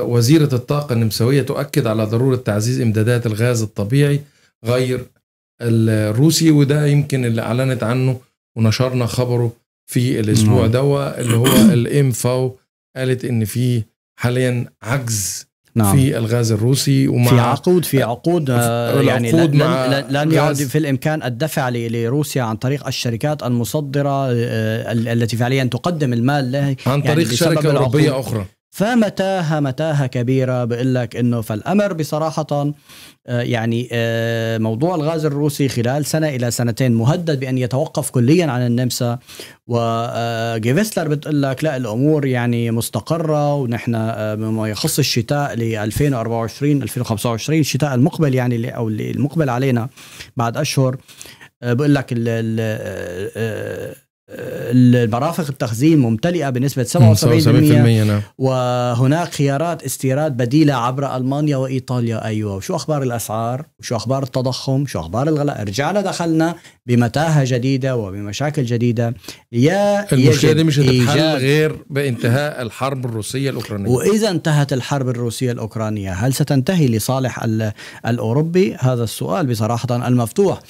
وزيرة الطاقة النمساوية تؤكد على ضرورة تعزيز إمدادات الغاز الطبيعي غير الروسي وده يمكن اللي أعلنت عنه ونشرنا خبره في الأسبوع نعم. دوا اللي هو الام فاو قالت إن في حاليا عجز نعم. في الغاز الروسي ومع في عقود في عقود آه، يعني لن, لن, لن يعد في الامكان الدفع لروسيا عن طريق الشركات المصدره آه، التي فعليا تقدم المال له عن يعني طريق يعني شركه اوروبيه اخرى فمتاهة متاهة كبيرة بقول لك إنه فالأمر بصراحة آه، يعني آه، موضوع الغاز الروسي خلال سنة إلى سنتين مهدد بأن يتوقف كليا عن النمسا وجيفيسلر آه، بتقول لك لا الأمور يعني مستقرة ونحن بما يخص الشتاء ل 2024 2025 الشتاء المقبل يعني أو المقبل علينا بعد أشهر بقول لك ال ال المرافق التخزين ممتلئه بنسبه 77% نعم. وهناك خيارات استيراد بديله عبر المانيا وايطاليا ايوه وشو اخبار الاسعار وشو اخبار التضخم شو اخبار الغلاء رجعنا دخلنا بمتاهه جديده وبمشاكل جديده يا المشكله دي مش هتتحل غير بانتهاء الحرب الروسيه الاوكرانيه واذا انتهت الحرب الروسيه الاوكرانيه هل ستنتهي لصالح الاوروبي هذا السؤال بصراحه المفتوح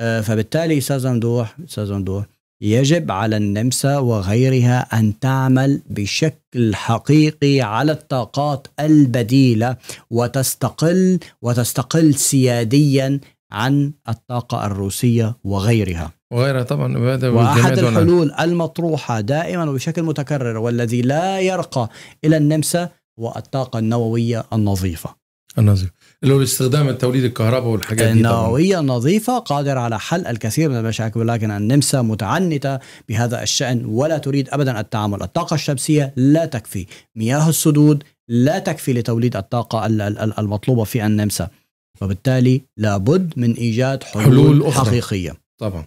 آه، فبالتالي استاذ ممدوح استاذ ممدوح يجب على النمسا وغيرها ان تعمل بشكل حقيقي على الطاقات البديله وتستقل وتستقل سياديا عن الطاقه الروسيه وغيرها. وغيرها طبعا واحد الحلول المطروحه دائما وبشكل متكرر والذي لا يرقى الى النمسا هو الطاقه النوويه النظيفه. النظيف اللي هو باستخدام توليد الكهرباء والحاجات دي النووية النظيفة قادرة على حل الكثير من المشاكل ولكن النمسا متعنتة بهذا الشأن ولا تريد أبدا التعامل الطاقة الشمسية لا تكفي مياه السدود لا تكفي لتوليد الطاقة المطلوبة في النمسا وبالتالي لابد من إيجاد حلول, حلول أخرى. حقيقية طبعا